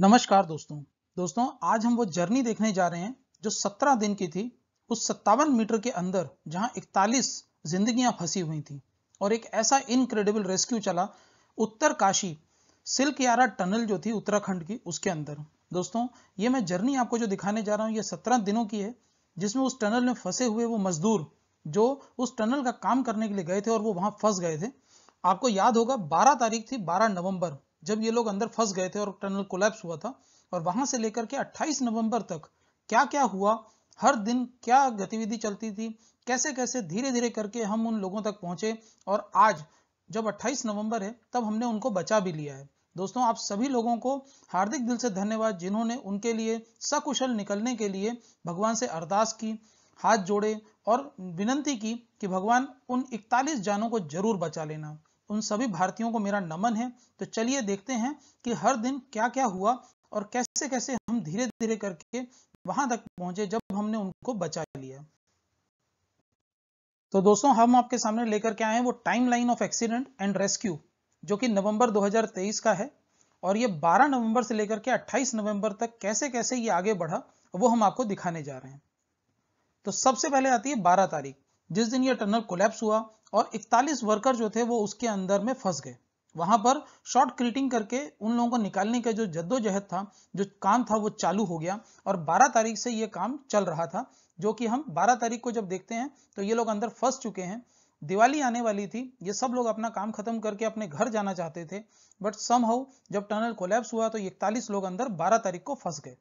नमस्कार दोस्तों दोस्तों आज हम वो जर्नी देखने जा रहे हैं जो 17 दिन की थी उस सत्तावन मीटर के अंदर जहां 41 जिंदगियां फंसी हुई थी और एक ऐसा इनक्रेडिबल रेस्क्यू चला Uttarkashi Silkyara tunnel जो थी उत्तराखंड की उसके अंदर दोस्तों ये मैं जर्नी आपको जो दिखाने जा रहा हूँ ये सत्रह दिनों की है जिसमें उस टनल में फंसे हुए वो मजदूर जो उस टनल का काम करने के लिए गए थे और वो वहां फंस गए थे आपको याद होगा 12 तारीख थी 12 नवंबर जब ये लोग अंदर फंस गए थे और टनल कोलैप्स हुआ था और वहां से लेकर के 28 नवंबर तक क्या क्या हुआ हर दिन क्या गतिविधि चलती थी कैसे कैसे धीरे धीरे करके हम उन लोगों तक पहुंचे और आज जब 28 नवंबर है तब हमने उनको बचा भी लिया है दोस्तों आप सभी लोगों को हार्दिक दिल से धन्यवाद जिन्होंने उनके लिए सकुशल निकलने के लिए भगवान से अरदास की हाथ जोड़े और विनंती की कि भगवान उन 41 जानों को जरूर बचा लेना उन सभी भारतीयों को मेरा नमन है तो चलिए देखते हैं कि हर दिन क्या क्या हुआ और कैसे कैसे हम धीरे धीरे करके वहां तक पहुंचे जब हमने उनको बचा लिया तो दोस्तों हम आपके सामने लेकर के आए हैं वो time line of accident and rescue जो कि नवंबर 2023 का है और ये 12 नवंबर से लेकर के 28 नवंबर तक कैसे कैसे ये आगे बढ़ा वो हम आपको दिखाने जा रहे हैं तो सबसे पहले आती है 12 तारीख जिस दिन ये टनल कोलैप्स हुआ और 41 वर्कर जो थे वो उसके अंदर में फंस गए वहां पर शॉर्ट क्रिटिंग करके उन लोगों को निकालने का जो जद्दोजहद था जो काम था वो चालू हो गया और 12 तारीख से ये काम चल रहा था जो कि हम 12 तारीख को जब देखते हैं तो ये लोग अंदर फंस चुके हैं दिवाली आने वाली थी ये सब लोग अपना काम खत्म करके अपने घर जाना चाहते थे बट समहाउ जब टनल कोलैप्स हुआ तो इकतालीस लोग अंदर बारह तारीख को फंस गए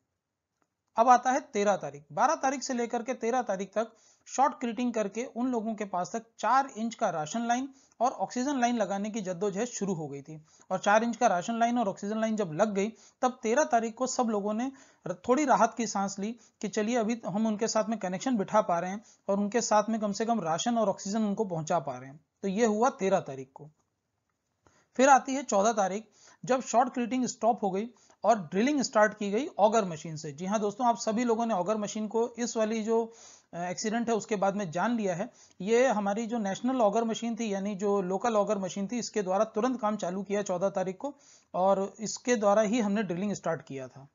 अब आता है तेरह तारीख बारह तारीख से लेकर के तेरह तारीख तक शॉर्ट क्रीटिंग करके उन लोगों के पास तक चार इंच का राशन लाइन और ऑक्सीजन लाइन लगाने की जद्दोजहद शुरू हो गई थी और चार इंच का राशन लाइन और ऑक्सीजन लाइन जब लग गई तब तेरह तारीख को सब लोगों ने थोड़ी राहत की सांस ली कि चलिए अभी हम उनके साथ में कनेक्शन बिठा पा रहे हैं और उनके साथ में कम से कम राशन और ऑक्सीजन उनको पहुंचा पा रहे हैं तो ये हुआ तेरह तारीख को फिर आती है चौदह तारीख जब शॉर्ट क्रीटिंग स्टॉप हो गई और ड्रिलिंग स्टार्ट की गई ऑगर मशीन से जी हाँ दोस्तों आप सभी लोगों ने ऑगर मशीन को इस वाली जो एक्सीडेंट है उसके बाद में जान लिया है ये हमारी जो नेशनल ऑगर मशीन थी यानी जो लोकल ऑगर मशीन थी इसके द्वारा तुरंत काम चालू किया चौदह तारीख को और इसके द्वारा ही हमने ड्रिलिंग स्टार्ट किया था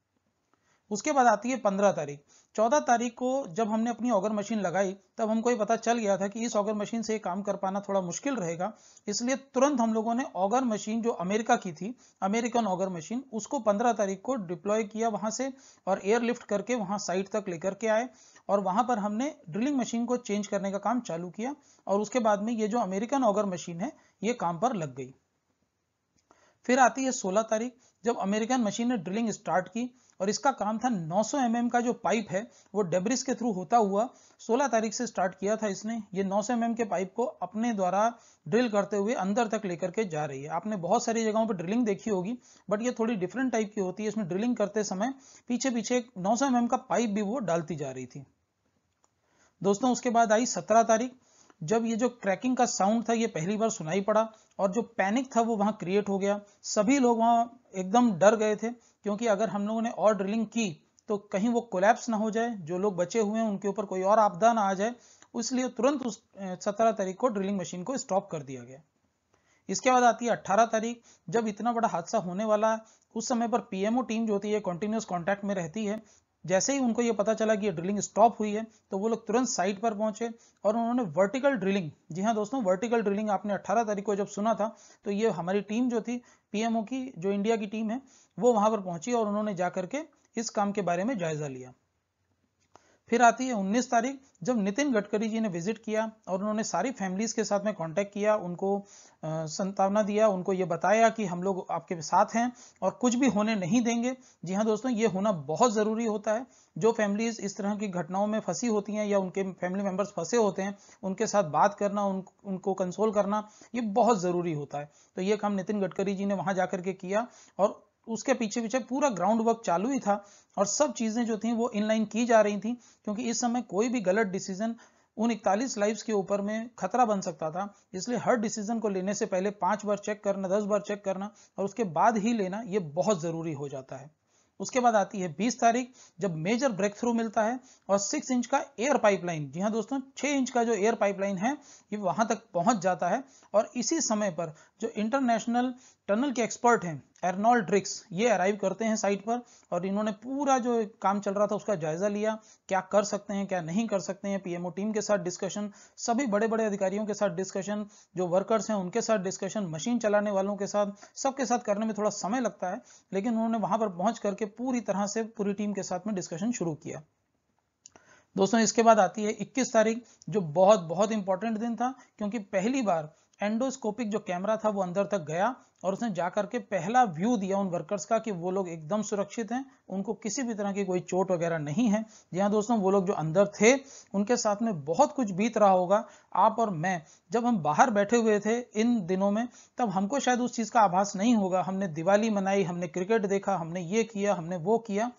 उसके बाद आती है पंद्रह तारीख चौदह तारीख को जब हमने अपनी ऑगर मशीन लगाई तब हमको ये पता चल गया था कि इस ऑगर मशीन से काम कर पाना थोड़ा मुश्किल रहेगा इसलिए तुरंत हम लोगों ने ऑगर मशीन जो अमेरिका की थी अमेरिकन ऑगर मशीन उसको पंद्रह तारीख को डिप्लॉय किया वहां से और एयरलिफ्ट करके वहां साइट तक लेकर के आए और वहां पर हमने ड्रिलिंग मशीन को चेंज करने का काम चालू किया और उसके बाद में ये जो अमेरिकन ऑगर मशीन है ये काम पर लग गई फिर आती है सोलह तारीख जब अमेरिकन मशीन ने ड्रिलिंग स्टार्ट की और इसका काम था 900 सौ mm का जो पाइप है वो डेब्रिस के थ्रू होता हुआ 16 तारीख से स्टार्ट किया था इसने ये 900 सौ mm के पाइप को अपने द्वारा ड्रिल करते हुए अंदर तक लेकर के जा रही है आपने बहुत सारी जगहों पर ड्रिलिंग देखी होगी बट ये थोड़ी डिफरेंट टाइप की होती है इसमें ड्रिलिंग करते समय पीछे पीछे नौ सौ mm का पाइप भी वो डालती जा रही थी दोस्तों उसके बाद आई सत्रह तारीख जब ये जो क्रैकिंग का साउंड था ये पहली बार सुनाई पड़ा और जो पैनिक था वो वहां क्रिएट हो गया सभी लोग वहां एकदम डर गए थे क्योंकि अगर हम लोगों ने और ड्रिलिंग की तो कहीं वो कोलैप्स ना हो जाए जो लोग बचे हुए हैं उनके ऊपर कोई और आपदा ना आ जाए इसलिए तुरंत उस सत्रह तारीख को ड्रिलिंग मशीन को स्टॉप कर दिया गया इसके बाद आती है अट्ठारह तारीख जब इतना बड़ा हादसा होने वाला है उस समय पर पीएमओ टीम जो होती है कंटिन्यूस कॉन्टैक्ट में रहती है जैसे ही उनको ये पता चला कि ये ड्रिलिंग स्टॉप हुई है तो वो लोग तुरंत साइट पर पहुंचे और उन्होंने वर्टिकल ड्रिलिंग जी हाँ दोस्तों वर्टिकल ड्रिलिंग आपने 18 तारीख को जब सुना था तो ये हमारी टीम जो थी पीएमओ की जो इंडिया की टीम है वो वहां पर पहुंची और उन्होंने जाकर के इस काम के बारे में जायजा लिया फिर आती है 19 तारीख जब नितिन गडकरी जी ने विजिट किया और उन्होंने सारी फैमिलीज के साथ में कांटेक्ट किया उनको संतावना दिया उनको ये बताया कि हम लोग आपके साथ हैं और कुछ भी होने नहीं देंगे जी हाँ दोस्तों ये होना बहुत ज़रूरी होता है जो फैमिलीज इस तरह की घटनाओं में फंसी होती हैं या उनके फैमिली मेम्बर्स फंसे होते हैं उनके साथ बात करना उन, उनको कंसोल करना ये बहुत ज़रूरी होता है तो ये काम नितिन गडकरी जी ने वहाँ जा के किया और उसके पीछे पीछे पूरा ग्राउंड वर्क चालू ही था और सब चीज़ें जो थी वो इनलाइन की जा रही थी क्योंकि इस समय कोई भी गलत डिसीजन उन इकतालीस लाइव्स के ऊपर में खतरा बन सकता था इसलिए हर डिसीजन को लेने से पहले पांच बार चेक करना दस बार चेक करना और उसके बाद ही लेना ये बहुत ज़रूरी हो जाता है उसके बाद आती है 20 तारीख जब मेजर ब्रेक थ्रू मिलता है और 6 इंच का एयर पाइपलाइन जी हाँ दोस्तों 6 इंच का जो एयर पाइपलाइन है ये वहां तक पहुंच जाता है और इसी समय पर जो इंटरनेशनल टनल के एक्सपर्ट हैं एर्नॉल्ड ड्रिक्स ये अराइव करते हैं साइट पर और इन्होंने पूरा जो काम चल रहा था उसका जायजा लिया क्या कर सकते हैं क्या नहीं कर सकते हैं पीएमओ टीम के साथ डिस्कशन सभी बड़े बड़े अधिकारियों के साथ डिस्कशन जो वर्कर्स हैं उनके साथ डिस्कशन मशीन चलाने वालों के साथ सबके साथ करने में थोड़ा समय लगता है लेकिन उन्होंने वहां पर पहुंच करके पूरी तरह से पूरी टीम के साथ में डिस्कशन शुरू किया दोस्तों इसके बाद आती है 21 तारीख जो बहुत बहुत इंपॉर्टेंट दिन था क्योंकि पहली बार एंडोस्कोपिक जो कैमरा था वो अंदर तक गया और उसने जा करके पहला व्यू दिया उन वर्कर्स का कि वो लोग एकदम सुरक्षित हैं उनको किसी भी तरह की कोई चोट वगैरह नहीं है जी हाँ दोस्तों वो लोग जो अंदर थे उनके साथ में बहुत कुछ बीत रहा होगा आप और मैं जब हम बाहर बैठे हुए थे इन दिनों में तब हमको शायद उस चीज़ का आभास नहीं होगा हमने दिवाली मनाई हमने क्रिकेट देखा हमने ये किया हमने वो किया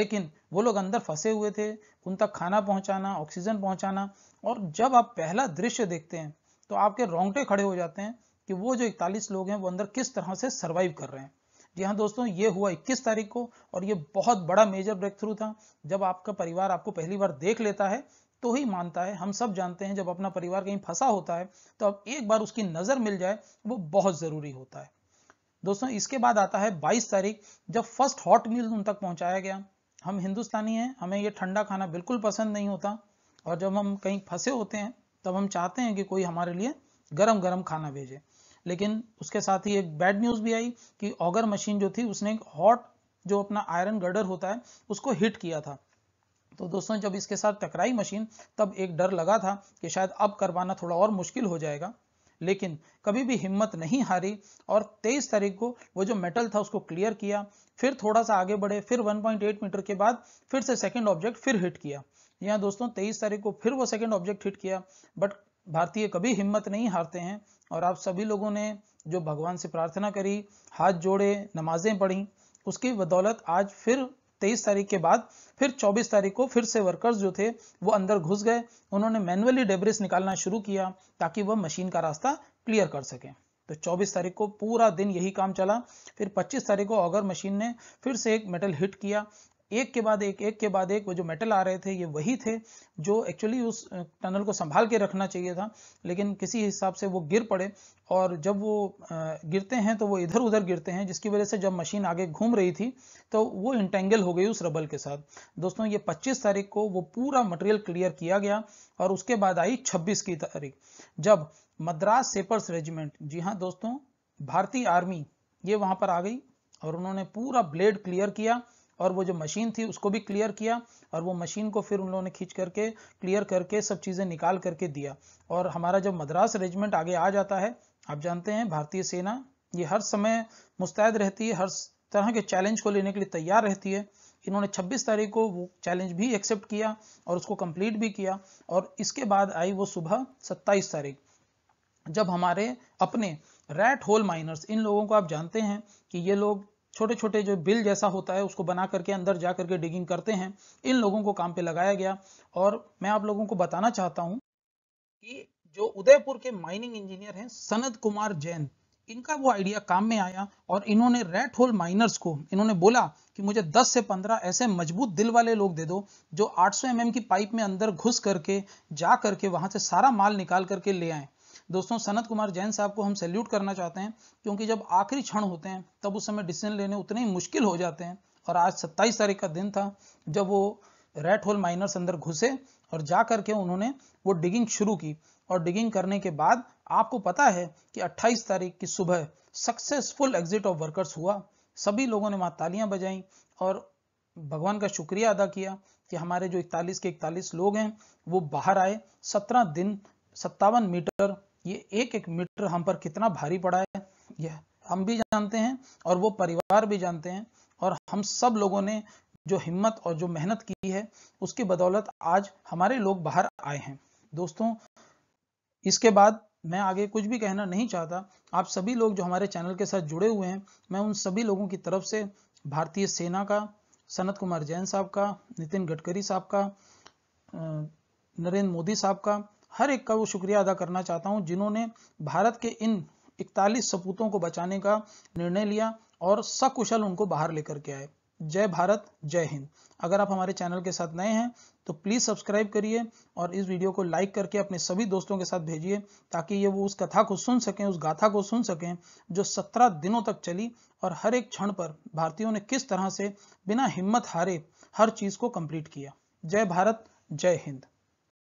लेकिन वो लोग अंदर फंसे हुए थे उन तक खाना पहुंचाना ऑक्सीजन पहुंचाना और जब आप पहला दृश्य देखते हैं तो आपके रोंगटे खड़े हो जाते हैं कि वो जो इकतालीस लोग हैं वो अंदर किस तरह से सर्वाइव कर रहे हैं जी हाँ दोस्तों ये हुआ 21 तारीख को और ये बहुत बड़ा मेजर ब्रेक थ्रू था जब आपका परिवार आपको पहली बार देख लेता है तो ही मानता है हम सब जानते हैं जब अपना परिवार कहीं फंसा होता है तो अब एक बार उसकी नज़र मिल जाए वो बहुत ज़रूरी होता है दोस्तों इसके बाद आता है 22 तारीख जब फर्स्ट हॉट मील उन तक पहुंचाया गया हम हिंदुस्तानी हैं हमें ये ठंडा खाना बिल्कुल पसंद नहीं होता और जब हम कहीं फंसे होते हैं तब हम चाहते हैं कि कोई हमारे लिए गरम गरम खाना भेजे लेकिन उसके साथ ही एक बैड न्यूज़ भी आई कि ऑगर मशीन जो थी उसने हॉट जो अपना आयरन गर्डर होता है उसको हिट किया था तो दोस्तों जब इसके साथ टकराई मशीन तब एक डर लगा था कि शायद अब करवाना थोड़ा और मुश्किल हो जाएगा लेकिन कभी भी हिम्मत नहीं हारी और 23 तारीख को वो जो मेटल था उसको क्लियर किया फिर थोड़ा सा आगे बढ़े फिर 1.8 मीटर के बाद फिर से सेकंड ऑब्जेक्ट फिर हिट किया यहाँ दोस्तों तेईस तारीख को फिर वो सेकेंड ऑब्जेक्ट हिट किया बट भारतीय कभी हिम्मत नहीं हारते हैं और आप सभी लोगों ने जो भगवान से प्रार्थना करी हाथ जोड़े नमाजें पढ़ी उसकी बदौलत आज फिर 23 तारीख के बाद फिर चौबीस तारीख को फिर से वर्कर्स जो थे वो अंदर घुस गए उन्होंने मैनुअली डेब्रिस निकालना शुरू किया ताकि वह मशीन का रास्ता क्लियर कर सके तो 24 तारीख को पूरा दिन यही काम चला फिर 25 तारीख को ऑगर मशीन ने फिर से एक मेटल हिट किया एक के बाद एक एक के बाद एक वो जो मेटल आ रहे थे ये वही थे जो एक्चुअली उस टनल को संभाल के रखना चाहिए था लेकिन किसी हिसाब से वो गिर पड़े और जब वो गिरते हैं तो वो इधर उधर गिरते हैं जिसकी वजह से जब मशीन आगे घूम रही थी तो वो इंटेंगल हो गई उस रबल के साथ दोस्तों ये 25 तारीख को वो पूरा मटेरियल क्लियर किया गया और उसके बाद आई 26 की तारीख जब मद्रास सेपर्स रेजिमेंट जी हाँ दोस्तों भारतीय आर्मी ये वहां पर आ गई और उन्होंने पूरा ब्लेड क्लियर किया और वो जो मशीन थी उसको भी क्लियर किया और वो मशीन को फिर उन लोगों ने खींच करके क्लियर करके सब चीज़ें निकाल करके दिया और हमारा जब मद्रास रेजिमेंट आगे आ जाता है आप जानते हैं भारतीय सेना ये हर समय मुस्तैद रहती है हर तरह के चैलेंज को लेने के लिए तैयार रहती है इन्होंने 26 तारीख को वो चैलेंज भी एक्सेप्ट किया और उसको कंप्लीट भी किया और इसके बाद आई वो सुबह 27 तारीख जब हमारे अपने रैट होल माइनर्स इन लोगों को आप जानते हैं कि ये लोग छोटे छोटे जो बिल जैसा होता है उसको बना करके अंदर जा करके डिगिंग करते हैं इन लोगों को काम पे लगाया गया और मैं आप लोगों को बताना चाहता हूँ कि जो उदयपुर के माइनिंग इंजीनियर हैं सनत कुमार जैन इनका वो आइडिया काम में आया और इन्होंने रेट होल माइनर्स को इन्होंने बोला कि मुझे 10 से 15 ऐसे मजबूत दिल वाले लोग दे दो जो 800 सौ mm की पाइप में अंदर घुस करके जा करके वहां से सारा माल निकाल करके ले आए दोस्तों सनत कुमार जैन साहब को हम सैल्यूट करना चाहते हैं क्योंकि जब आखिरी क्षण होते हैं तब उस समय डिसीजन लेने उतने ही मुश्किल हो जाते हैं और आज 27 तारीख का दिन था जब वो रेड होल माइनर्स अंदर घुसे और जा करके उन्होंने वो डिगिंग शुरू की और डिगिंग करने के बाद आपको पता है कि 28 तारीख की सुबह सक्सेसफुल एग्जिट ऑफ वर्कर्स हुआ सभी लोगों ने वहाँ तालियां बजाई और भगवान का शुक्रिया अदा किया कि हमारे जो 41 के 41 लोग हैं वो बाहर आए 17 दिन सत्तावन मीटर ये एक एक मीटर हम पर कितना भारी पड़ा है यह हम भी जानते हैं और वो परिवार भी जानते हैं और हम सब लोगों ने जो हिम्मत और जो मेहनत की है उसकी बदौलत आज हमारे लोग बाहर आए हैं दोस्तों इसके बाद मैं आगे कुछ भी कहना नहीं चाहता आप सभी लोग जो हमारे चैनल के साथ जुड़े हुए हैं मैं उन सभी लोगों की तरफ से भारतीय सेना का सनत कुमार जैन साहब का नितिन गडकरी साहब का नरेंद्र मोदी साहब का हर एक का वो शुक्रिया अदा करना चाहता हूँ जिन्होंने भारत के इन इकतालीस सपूतों को बचाने का निर्णय लिया और सकुशल उनको बाहर लेकर के आए जय भारत जय हिंद अगर आप हमारे चैनल के साथ नए हैं तो प्लीज़ सब्सक्राइब करिए और इस वीडियो को लाइक करके अपने सभी दोस्तों के साथ भेजिए ताकि ये वो उस कथा को सुन सकें उस गाथा को सुन सकें जो सत्रह दिनों तक चली और हर एक क्षण पर भारतीयों ने किस तरह से बिना हिम्मत हारे हर चीज़ को कंप्लीट किया जय भारत जय हिंद